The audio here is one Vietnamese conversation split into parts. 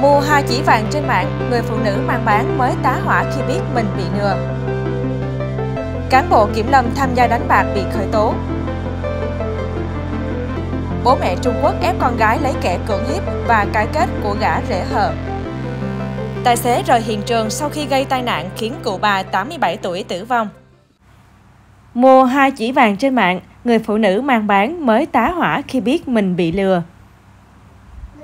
Mua hai chỉ vàng trên mạng, người phụ nữ mang bán mới tá hỏa khi biết mình bị lừa. Cán bộ kiểm lâm tham gia đánh bạc bị khởi tố. Bố mẹ Trung Quốc ép con gái lấy kẻ cưỡng hiếp và cái kết của gã rễ hờ. Tài xế rời hiện trường sau khi gây tai nạn khiến cụ bà 87 tuổi tử vong. Mua hai chỉ vàng trên mạng, người phụ nữ mang bán mới tá hỏa khi biết mình bị lừa.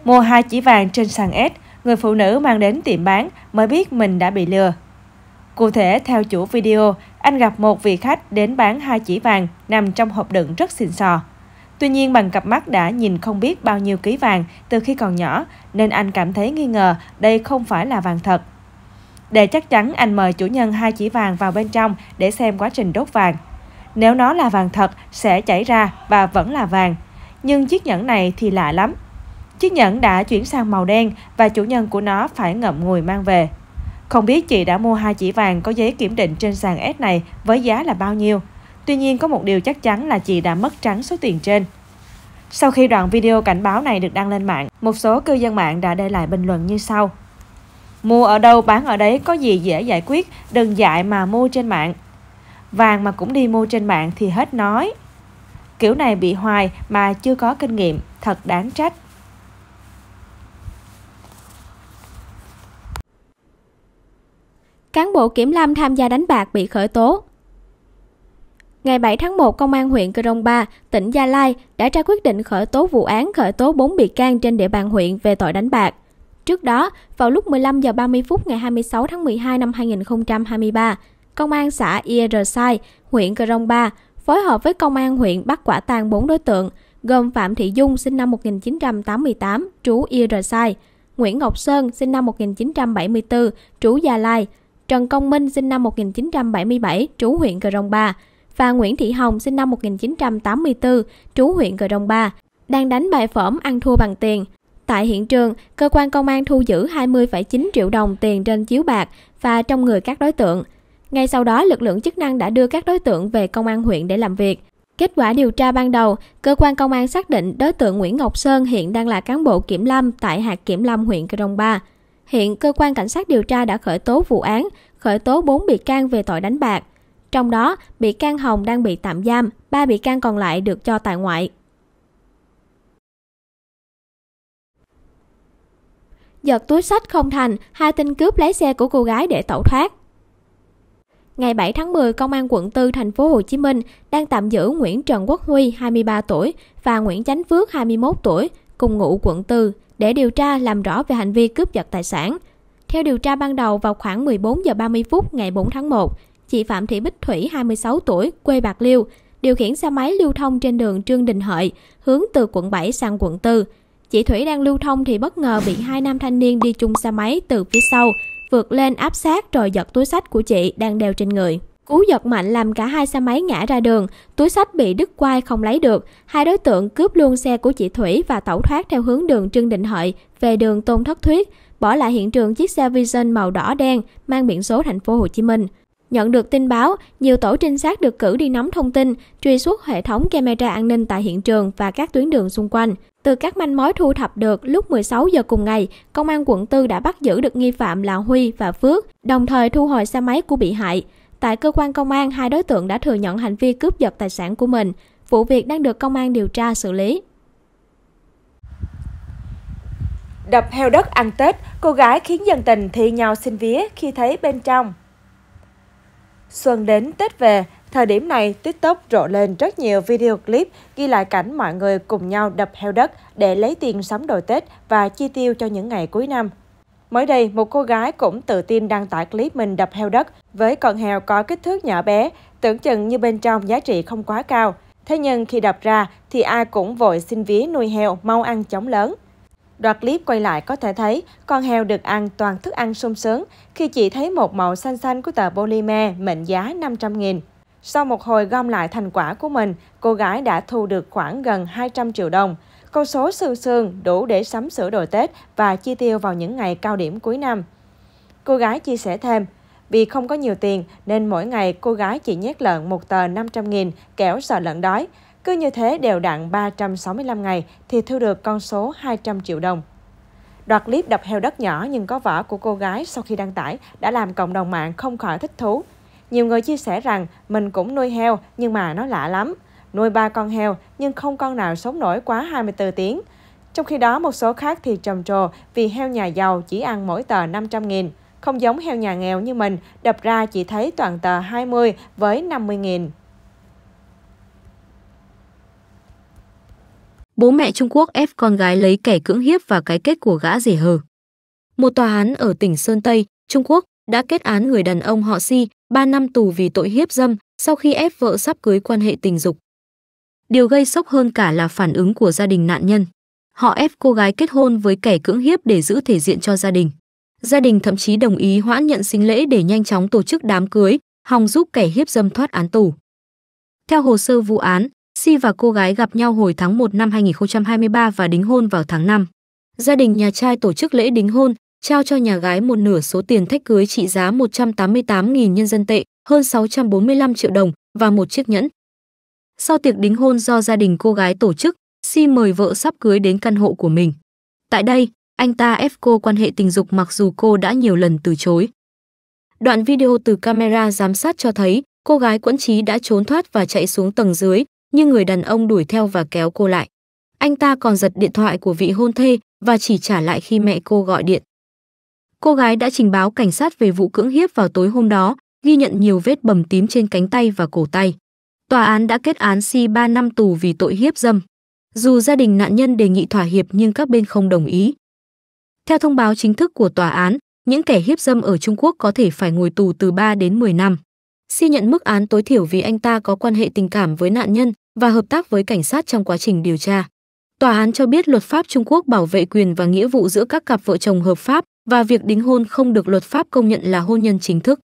Mua hai chỉ vàng trên sàn S, người phụ nữ mang đến tiệm bán mới biết mình đã bị lừa. Cụ thể, theo chủ video, anh gặp một vị khách đến bán hai chỉ vàng nằm trong hộp đựng rất xịn sò. Tuy nhiên bằng cặp mắt đã nhìn không biết bao nhiêu ký vàng từ khi còn nhỏ, nên anh cảm thấy nghi ngờ đây không phải là vàng thật. Để chắc chắn, anh mời chủ nhân hai chỉ vàng vào bên trong để xem quá trình đốt vàng. Nếu nó là vàng thật, sẽ chảy ra và vẫn là vàng. Nhưng chiếc nhẫn này thì lạ lắm. Chiếc nhẫn đã chuyển sang màu đen và chủ nhân của nó phải ngậm ngùi mang về. Không biết chị đã mua hai chỉ vàng có giấy kiểm định trên sàn S này với giá là bao nhiêu. Tuy nhiên có một điều chắc chắn là chị đã mất trắng số tiền trên. Sau khi đoạn video cảnh báo này được đăng lên mạng, một số cư dân mạng đã để lại bình luận như sau. Mua ở đâu bán ở đấy có gì dễ giải quyết, đừng dại mà mua trên mạng. Vàng mà cũng đi mua trên mạng thì hết nói. Kiểu này bị hoài mà chưa có kinh nghiệm, thật đáng trách. cán bộ kiểm lâm tham gia đánh bạc bị khởi tố. Ngày 7 tháng 1, Công an huyện Cờ Rông Ba, tỉnh Gia Lai đã ra quyết định khởi tố vụ án khởi tố 4 bị can trên địa bàn huyện về tội đánh bạc. Trước đó, vào lúc 15 giờ 30 phút ngày 26 tháng 12 năm 2023, Công an xã Ia Sai, huyện Cờ Rông Ba phối hợp với Công an huyện bắt quả tang 4 đối tượng, gồm Phạm Thị Dung sinh năm 1988, trú Ia Sai, Nguyễn Ngọc Sơn sinh năm 1974, trú Gia Lai, Trần Công Minh sinh năm 1977, trú huyện Cờ Rồng Ba và Nguyễn Thị Hồng sinh năm 1984, trú huyện Cờ Rồng Ba, đang đánh bài phỏm ăn thua bằng tiền. Tại hiện trường, cơ quan công an thu giữ 20,9 triệu đồng tiền trên chiếu bạc và trong người các đối tượng. Ngay sau đó, lực lượng chức năng đã đưa các đối tượng về công an huyện để làm việc. Kết quả điều tra ban đầu, cơ quan công an xác định đối tượng Nguyễn Ngọc Sơn hiện đang là cán bộ kiểm lâm tại hạt kiểm lâm huyện Cờ Rồng Ba. Hiện cơ quan cảnh sát điều tra đã khởi tố vụ án, khởi tố 4 bị can về tội đánh bạc. Trong đó, bị can Hồng đang bị tạm giam, 3 bị can còn lại được cho tại ngoại. Giật túi sách không thành, hai tên cướp lấy xe của cô gái để tẩu thoát. Ngày 7 tháng 10, Công an quận 4 thành phố Hồ Chí Minh đang tạm giữ Nguyễn Trần Quốc Huy, 23 tuổi và Nguyễn Chánh Phước, 21 tuổi, cùng ngụ quận 4 để điều tra làm rõ về hành vi cướp giật tài sản – theo điều tra ban đầu vào khoảng 14 giờ 30 phút ngày 4 tháng 1, chị Phạm Thị Bích Thủy 26 tuổi, quê Bạc Liêu, điều khiển xe máy lưu thông trên đường Trương Đình Hợi, hướng từ quận 7 sang quận 4. Chị Thủy đang lưu thông thì bất ngờ bị hai nam thanh niên đi chung xe máy từ phía sau, vượt lên áp sát rồi giật túi sách của chị đang đeo trên người. Cú giật mạnh làm cả hai xe máy ngã ra đường, túi sách bị đứt quai không lấy được. Hai đối tượng cướp luôn xe của chị Thủy và tẩu thoát theo hướng đường Trương Định Hợi về đường Tôn Thất Thuyết bỏ lại hiện trường chiếc xe Vision màu đỏ đen mang biển số thành phố Hồ Chí Minh. Nhận được tin báo, nhiều tổ trinh sát được cử đi nắm thông tin, truy xuất hệ thống camera an ninh tại hiện trường và các tuyến đường xung quanh. Từ các manh mối thu thập được, lúc 16 giờ cùng ngày, công an quận 4 đã bắt giữ được nghi phạm là Huy và Phước, đồng thời thu hồi xe máy của bị hại. Tại cơ quan công an, hai đối tượng đã thừa nhận hành vi cướp giật tài sản của mình. Vụ việc đang được công an điều tra xử lý. Đập heo đất ăn Tết, cô gái khiến dân tình thi nhau xin vía khi thấy bên trong. Xuân đến Tết về, thời điểm này TikTok rộ lên rất nhiều video clip ghi lại cảnh mọi người cùng nhau đập heo đất để lấy tiền sắm đồ Tết và chi tiêu cho những ngày cuối năm. Mới đây, một cô gái cũng tự tin đăng tải clip mình đập heo đất với con heo có kích thước nhỏ bé, tưởng chừng như bên trong giá trị không quá cao. Thế nhưng khi đập ra thì ai cũng vội xin vía nuôi heo mau ăn chóng lớn đoạt clip quay lại có thể thấy con heo được ăn toàn thức ăn sung sướng khi chỉ thấy một màu xanh xanh của tờ polymer mệnh giá 500.000. Sau một hồi gom lại thành quả của mình, cô gái đã thu được khoảng gần 200 triệu đồng. Con số sương sương đủ để sắm sửa đồ Tết và chi tiêu vào những ngày cao điểm cuối năm. Cô gái chia sẻ thêm, vì không có nhiều tiền nên mỗi ngày cô gái chỉ nhét lợn một tờ 500.000 kéo sợ lợn đói. Cứ như thế đều đặn 365 ngày thì thu được con số 200 triệu đồng. Đoạt clip đập heo đất nhỏ nhưng có vỏ của cô gái sau khi đăng tải đã làm cộng đồng mạng không khỏi thích thú. Nhiều người chia sẻ rằng mình cũng nuôi heo nhưng mà nó lạ lắm. Nuôi ba con heo nhưng không con nào sống nổi quá 24 tiếng. Trong khi đó một số khác thì trầm trồ vì heo nhà giàu chỉ ăn mỗi tờ 500 nghìn. Không giống heo nhà nghèo như mình, đập ra chỉ thấy toàn tờ 20 với 50 nghìn. bố mẹ Trung Quốc ép con gái lấy kẻ cưỡng hiếp và cái kết của gã rể hờ. Một tòa án ở tỉnh Sơn Tây, Trung Quốc đã kết án người đàn ông họ Si 3 năm tù vì tội hiếp dâm sau khi ép vợ sắp cưới quan hệ tình dục. Điều gây sốc hơn cả là phản ứng của gia đình nạn nhân. Họ ép cô gái kết hôn với kẻ cưỡng hiếp để giữ thể diện cho gia đình. Gia đình thậm chí đồng ý hoãn nhận sinh lễ để nhanh chóng tổ chức đám cưới, hòng giúp kẻ hiếp dâm thoát án tù. Theo hồ sơ vụ án, Si và cô gái gặp nhau hồi tháng 1 năm 2023 và đính hôn vào tháng 5. Gia đình nhà trai tổ chức lễ đính hôn, trao cho nhà gái một nửa số tiền thách cưới trị giá 188.000 nhân dân tệ, hơn 645 triệu đồng và một chiếc nhẫn. Sau tiệc đính hôn do gia đình cô gái tổ chức, Si mời vợ sắp cưới đến căn hộ của mình. Tại đây, anh ta ép cô quan hệ tình dục mặc dù cô đã nhiều lần từ chối. Đoạn video từ camera giám sát cho thấy cô gái quẫn trí đã trốn thoát và chạy xuống tầng dưới, nhưng người đàn ông đuổi theo và kéo cô lại. Anh ta còn giật điện thoại của vị hôn thê và chỉ trả lại khi mẹ cô gọi điện. Cô gái đã trình báo cảnh sát về vụ cưỡng hiếp vào tối hôm đó, ghi nhận nhiều vết bầm tím trên cánh tay và cổ tay. Tòa án đã kết án Si 3 năm tù vì tội hiếp dâm. Dù gia đình nạn nhân đề nghị thỏa hiệp nhưng các bên không đồng ý. Theo thông báo chính thức của tòa án, những kẻ hiếp dâm ở Trung Quốc có thể phải ngồi tù từ 3 đến 10 năm. Si nhận mức án tối thiểu vì anh ta có quan hệ tình cảm với nạn nhân và hợp tác với cảnh sát trong quá trình điều tra. Tòa án cho biết luật pháp Trung Quốc bảo vệ quyền và nghĩa vụ giữa các cặp vợ chồng hợp pháp và việc đính hôn không được luật pháp công nhận là hôn nhân chính thức.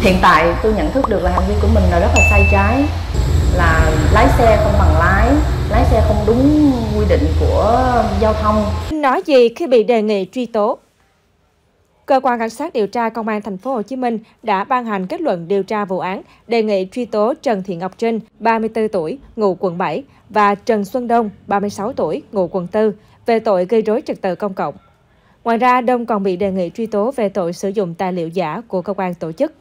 Hiện tại tôi nhận thức được là hành vi của mình là rất là sai trái, là lái xe không bằng lái, lái xe không đúng quy định của giao thông. Nói gì khi bị đề nghị truy tố? Cơ quan cảnh sát điều tra Công an thành phố Hồ Chí Minh đã ban hành kết luận điều tra vụ án, đề nghị truy tố Trần Thị Ngọc Trinh, 34 tuổi, ngụ quận 7 và Trần Xuân Đông, 36 tuổi, ngụ quận 4 về tội gây rối trật tự công cộng. Ngoài ra, Đông còn bị đề nghị truy tố về tội sử dụng tài liệu giả của cơ quan tổ chức.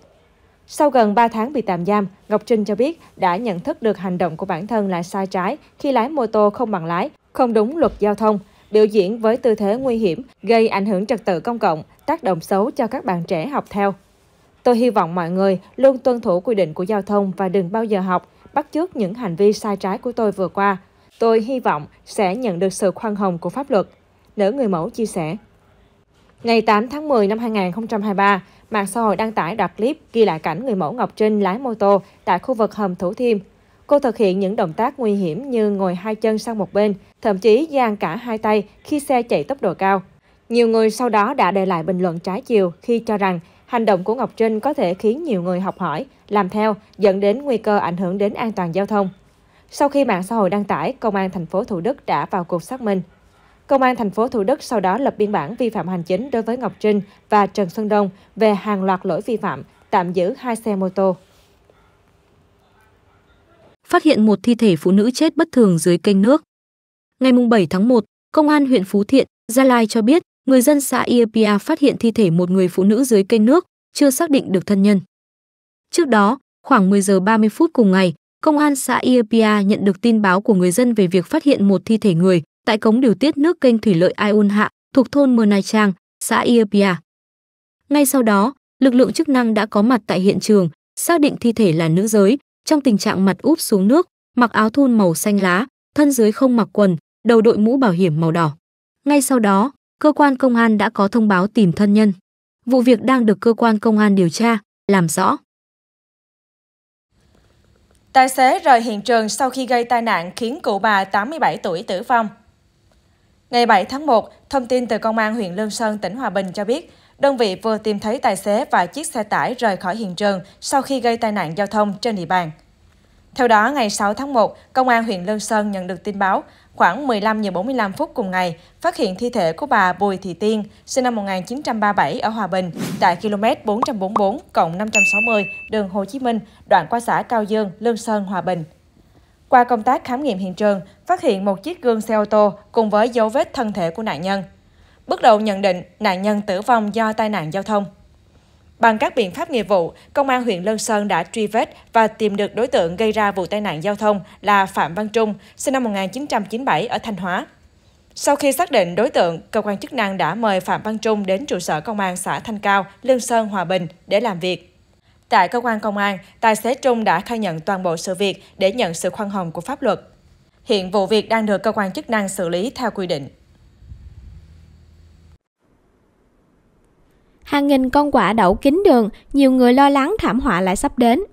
Sau gần 3 tháng bị tạm giam, Ngọc Trinh cho biết đã nhận thức được hành động của bản thân là sai trái khi lái mô tô không bằng lái, không đúng luật giao thông, biểu diễn với tư thế nguy hiểm, gây ảnh hưởng trật tự công cộng, tác động xấu cho các bạn trẻ học theo. Tôi hy vọng mọi người luôn tuân thủ quy định của giao thông và đừng bao giờ học, bắt chước những hành vi sai trái của tôi vừa qua. Tôi hy vọng sẽ nhận được sự khoan hồng của pháp luật. Nữ người mẫu chia sẻ. Ngày 8 tháng 10 năm 2023, mạng xã hội đăng tải đoạn clip ghi lại cảnh người mẫu Ngọc Trinh lái mô tô tại khu vực hầm Thủ Thiêm, Cô thực hiện những động tác nguy hiểm như ngồi hai chân sang một bên, thậm chí giang cả hai tay khi xe chạy tốc độ cao. Nhiều người sau đó đã để lại bình luận trái chiều khi cho rằng hành động của Ngọc Trinh có thể khiến nhiều người học hỏi, làm theo, dẫn đến nguy cơ ảnh hưởng đến an toàn giao thông. Sau khi mạng xã hội đăng tải, Công an thành phố Thủ Đức đã vào cuộc xác minh. Công an thành phố Thủ Đức sau đó lập biên bản vi phạm hành chính đối với Ngọc Trinh và Trần Xuân Đông về hàng loạt lỗi vi phạm, tạm giữ hai xe mô tô phát hiện một thi thể phụ nữ chết bất thường dưới kênh nước. Ngày 7 tháng 1, Công an huyện Phú Thiện, Gia Lai cho biết, người dân xã Iapia phát hiện thi thể một người phụ nữ dưới kênh nước, chưa xác định được thân nhân. Trước đó, khoảng 10 giờ 30 phút cùng ngày, Công an xã Iapia nhận được tin báo của người dân về việc phát hiện một thi thể người tại cống điều tiết nước kênh thủy lợi Ion Hạ, thuộc thôn Mơ Nai Trang, xã Iapia. Ngay sau đó, lực lượng chức năng đã có mặt tại hiện trường, xác định thi thể là nữ giới, trong tình trạng mặt úp xuống nước, mặc áo thun màu xanh lá, thân dưới không mặc quần, đầu đội mũ bảo hiểm màu đỏ. Ngay sau đó, cơ quan công an đã có thông báo tìm thân nhân. Vụ việc đang được cơ quan công an điều tra, làm rõ. Tài xế rời hiện trường sau khi gây tai nạn khiến cụ bà 87 tuổi tử vong. Ngày 7 tháng 1, thông tin từ Công an huyện Lương Sơn, tỉnh Hòa Bình cho biết, Đơn vị vừa tìm thấy tài xế và chiếc xe tải rời khỏi hiện trường sau khi gây tai nạn giao thông trên địa bàn. Theo đó, ngày 6 tháng 1, Công an huyện Lương Sơn nhận được tin báo khoảng 15 giờ 45 phút cùng ngày, phát hiện thi thể của bà Bùi Thị Tiên, sinh năm 1937 ở Hòa Bình, tại km 444 cộng 560 đường Hồ Chí Minh, đoạn qua xã Cao Dương, Lương Sơn, Hòa Bình. Qua công tác khám nghiệm hiện trường, phát hiện một chiếc gương xe ô tô cùng với dấu vết thân thể của nạn nhân. Bước đầu nhận định nạn nhân tử vong do tai nạn giao thông. Bằng các biện pháp nghiệp vụ, Công an huyện Lân Sơn đã truy vết và tìm được đối tượng gây ra vụ tai nạn giao thông là Phạm Văn Trung, sinh năm 1997 ở Thanh Hóa. Sau khi xác định đối tượng, cơ quan chức năng đã mời Phạm Văn Trung đến trụ sở công an xã Thanh Cao, Lương Sơn, Hòa Bình để làm việc. Tại cơ quan công an, tài xế Trung đã khai nhận toàn bộ sự việc để nhận sự khoan hồng của pháp luật. Hiện vụ việc đang được cơ quan chức năng xử lý theo quy định. hàng nghìn con quả đậu kín đường, nhiều người lo lắng thảm họa lại sắp đến.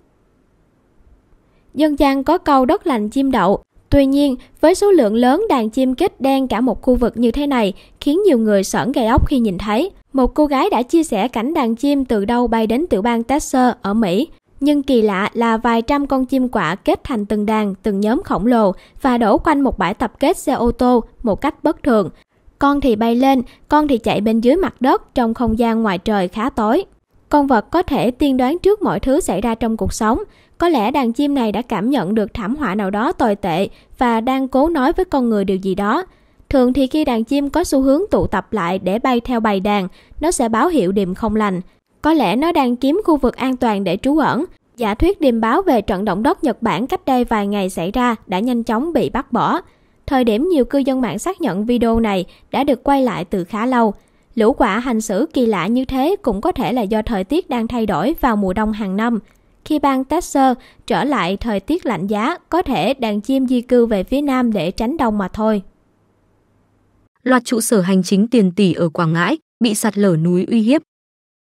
Dân gian có câu đất lành chim đậu, tuy nhiên với số lượng lớn đàn chim kết đen cả một khu vực như thế này khiến nhiều người sởn gai ốc khi nhìn thấy. Một cô gái đã chia sẻ cảnh đàn chim từ đâu bay đến tiểu bang Texas ở Mỹ. Nhưng kỳ lạ là vài trăm con chim quạ kết thành từng đàn, từng nhóm khổng lồ và đổ quanh một bãi tập kết xe ô tô một cách bất thường, con thì bay lên, con thì chạy bên dưới mặt đất trong không gian ngoài trời khá tối. Con vật có thể tiên đoán trước mọi thứ xảy ra trong cuộc sống. Có lẽ đàn chim này đã cảm nhận được thảm họa nào đó tồi tệ và đang cố nói với con người điều gì đó. Thường thì khi đàn chim có xu hướng tụ tập lại để bay theo bầy đàn, nó sẽ báo hiệu điềm không lành. Có lẽ nó đang kiếm khu vực an toàn để trú ẩn. Giả thuyết điềm báo về trận động đất Nhật Bản cách đây vài ngày xảy ra đã nhanh chóng bị bác bỏ thời điểm nhiều cư dân mạng xác nhận video này đã được quay lại từ khá lâu. Lũ quả hành xử kỳ lạ như thế cũng có thể là do thời tiết đang thay đổi vào mùa đông hàng năm. Khi bang Texas trở lại thời tiết lạnh giá, có thể đàn chim di cư về phía nam để tránh đông mà thôi. Loạt trụ sở hành chính tiền tỷ ở Quảng Ngãi bị sạt lở núi uy hiếp.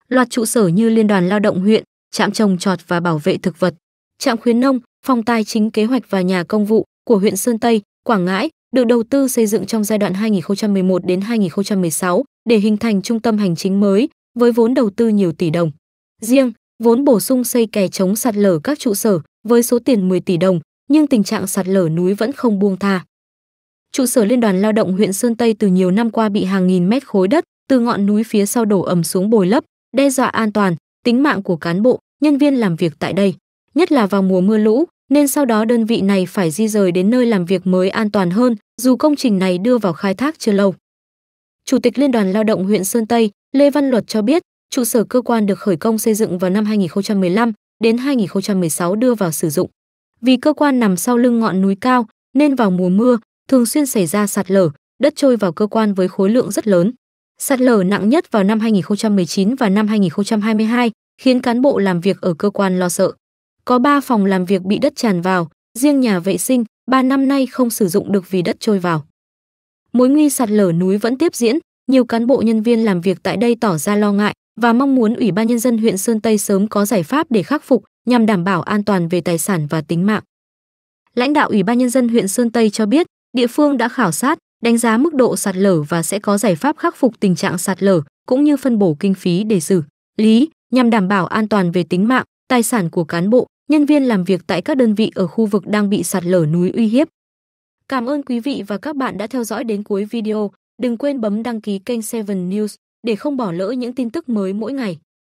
Loạt trụ sở như Liên đoàn Lao động huyện, trạm trồng trọt và bảo vệ thực vật, trạm khuyến nông, phòng tài chính kế hoạch và nhà công vụ của huyện Sơn Tây Quảng Ngãi được đầu tư xây dựng trong giai đoạn 2011 đến 2016 để hình thành trung tâm hành chính mới với vốn đầu tư nhiều tỷ đồng. Riêng, vốn bổ sung xây kè chống sạt lở các trụ sở với số tiền 10 tỷ đồng, nhưng tình trạng sạt lở núi vẫn không buông tha. Trụ sở Liên đoàn Lao động huyện Sơn Tây từ nhiều năm qua bị hàng nghìn mét khối đất từ ngọn núi phía sau đổ ầm xuống bồi lấp, đe dọa an toàn, tính mạng của cán bộ, nhân viên làm việc tại đây, nhất là vào mùa mưa lũ, nên sau đó đơn vị này phải di rời đến nơi làm việc mới an toàn hơn, dù công trình này đưa vào khai thác chưa lâu. Chủ tịch Liên đoàn Lao động huyện Sơn Tây, Lê Văn Luật cho biết, trụ sở cơ quan được khởi công xây dựng vào năm 2015 đến 2016 đưa vào sử dụng. Vì cơ quan nằm sau lưng ngọn núi cao nên vào mùa mưa thường xuyên xảy ra sạt lở, đất trôi vào cơ quan với khối lượng rất lớn. Sạt lở nặng nhất vào năm 2019 và năm 2022 khiến cán bộ làm việc ở cơ quan lo sợ. Có 3 phòng làm việc bị đất tràn vào, riêng nhà vệ sinh 3 năm nay không sử dụng được vì đất trôi vào. Mối nguy sạt lở núi vẫn tiếp diễn, nhiều cán bộ nhân viên làm việc tại đây tỏ ra lo ngại và mong muốn Ủy ban nhân dân huyện Sơn Tây sớm có giải pháp để khắc phục nhằm đảm bảo an toàn về tài sản và tính mạng. Lãnh đạo Ủy ban nhân dân huyện Sơn Tây cho biết, địa phương đã khảo sát, đánh giá mức độ sạt lở và sẽ có giải pháp khắc phục tình trạng sạt lở cũng như phân bổ kinh phí để xử lý nhằm đảm bảo an toàn về tính mạng tài sản của cán bộ, nhân viên làm việc tại các đơn vị ở khu vực đang bị sạt lở núi uy hiếp. Cảm ơn quý vị và các bạn đã theo dõi đến cuối video. Đừng quên bấm đăng ký kênh 7 News để không bỏ lỡ những tin tức mới mỗi ngày.